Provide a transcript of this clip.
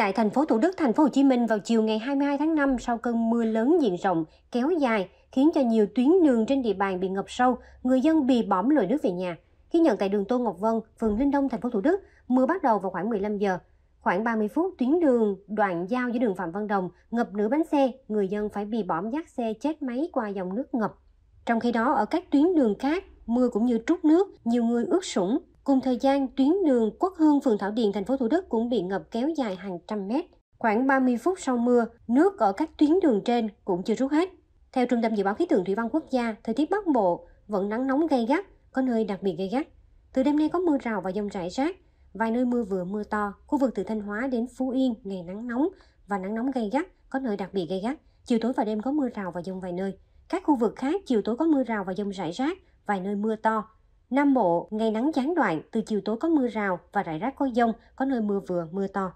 Tại thành phố Thủ Đức, thành phố Hồ Chí Minh vào chiều ngày 22 tháng 5 sau cơn mưa lớn diện rộng kéo dài khiến cho nhiều tuyến đường trên địa bàn bị ngập sâu, người dân bị bõm lội nước về nhà. Ghi nhận tại đường Tô Ngọc Vân, phường Linh Đông, thành phố Thủ Đức, mưa bắt đầu vào khoảng 15 giờ. Khoảng 30 phút, tuyến đường đoạn giao giữa đường Phạm Văn Đồng ngập nửa bánh xe, người dân phải bị bõm dắt xe chết máy qua dòng nước ngập. Trong khi đó, ở các tuyến đường khác, mưa cũng như trút nước, nhiều người ướt sũng, Cùng thời gian, tuyến đường Quốc Hương, phường Thảo Điền, thành phố Thủ Đức cũng bị ngập kéo dài hàng trăm mét. Khoảng 30 phút sau mưa, nước ở các tuyến đường trên cũng chưa rút hết. Theo Trung tâm Dự báo Khí tượng Thủy văn Quốc gia, thời tiết Bắc Bộ vẫn nắng nóng gay gắt, có nơi đặc biệt gay gắt. Từ đêm nay có mưa rào và dông rải rác, vài nơi mưa vừa mưa to, khu vực từ Thanh Hóa đến Phú Yên ngày nắng nóng và nắng nóng gay gắt, có nơi đặc biệt gay gắt. Chiều tối và đêm có mưa rào và dông vài nơi. Các khu vực khác chiều tối có mưa rào và dông rải rác, vài nơi mưa to, Nam Bộ, ngày nắng gián đoạn, từ chiều tối có mưa rào và rải rác có dông, có nơi mưa vừa, mưa to.